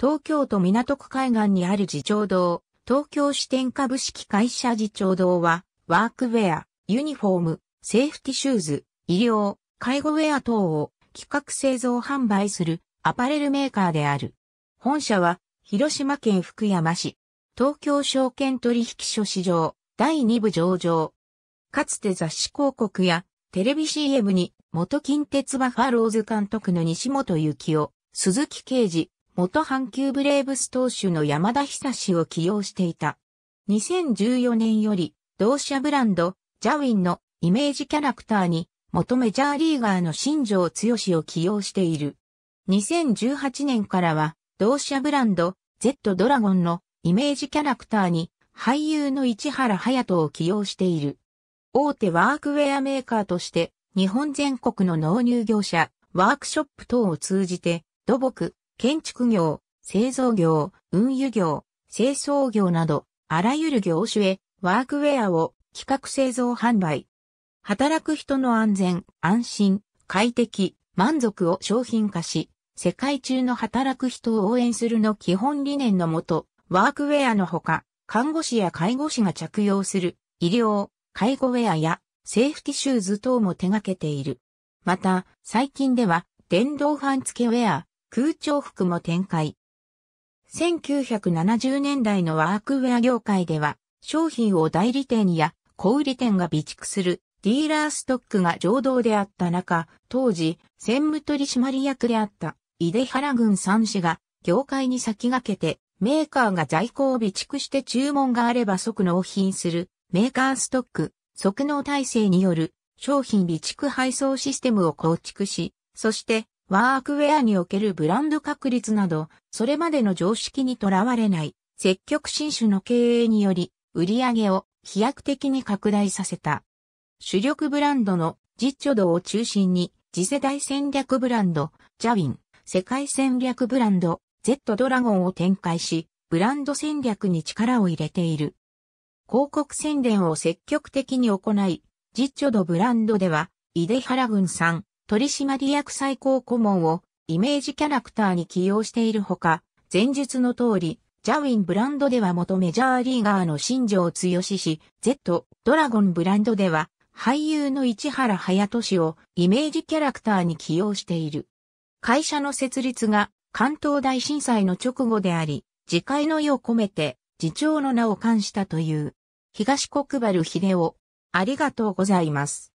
東京都港区海岸にある自長堂、東京支店株式会社自長堂は、ワークウェア、ユニフォーム、セーフティシューズ、医療、介護ウェア等を企画製造販売するアパレルメーカーである。本社は、広島県福山市、東京証券取引所市場、第2部上場。かつて雑誌広告やテレビ CM に元近鉄バファローズ監督の西本幸雄、鈴木啓治、元阪急ブレーブス投手の山田久志を起用していた。2014年より、同社ブランド、ジャウィンのイメージキャラクターに、元メジャーリーガーの新庄剛志を起用している。2018年からは、同社ブランド、Z ドラゴンのイメージキャラクターに、俳優の市原隼人を起用している。大手ワークウェアメーカーとして、日本全国の納入業者、ワークショップ等を通じて、土木、建築業、製造業、運輸業、清掃業など、あらゆる業種へワークウェアを企画製造販売。働く人の安全、安心、快適、満足を商品化し、世界中の働く人を応援するの基本理念のもと、ワークウェアのほか、看護師や介護士が着用する医療、介護ウェアやセーフティシューズ等も手掛けている。また、最近では電動ファン付けウェア、空調服も展開。1970年代のワークウェア業界では、商品を代理店や小売店が備蓄するディーラーストックが常道であった中、当時、専務取締役であった、井出原軍三氏が、業界に先駆けて、メーカーが在庫を備蓄して注文があれば即納品する、メーカーストック、即納体制による、商品備蓄配送システムを構築し、そして、ワークウェアにおけるブランド確立など、それまでの常識にとらわれない、積極新種の経営により、売り上げを飛躍的に拡大させた。主力ブランドの実著度を中心に、次世代戦略ブランド、ジャウィン、世界戦略ブランド、Z ドラゴンを展開し、ブランド戦略に力を入れている。広告宣伝を積極的に行い、実著度ブランドでは、井出原軍さん、取締役最高顧問をイメージキャラクターに起用しているほか、前述の通り、ジャウィンブランドでは元メジャーリーガーの新庄剛志氏、Z、ドラゴンブランドでは、俳優の市原隼人氏をイメージキャラクターに起用している。会社の設立が関東大震災の直後であり、自戒の意を込めて、次長の名を冠したという、東国原秀夫、ありがとうございます。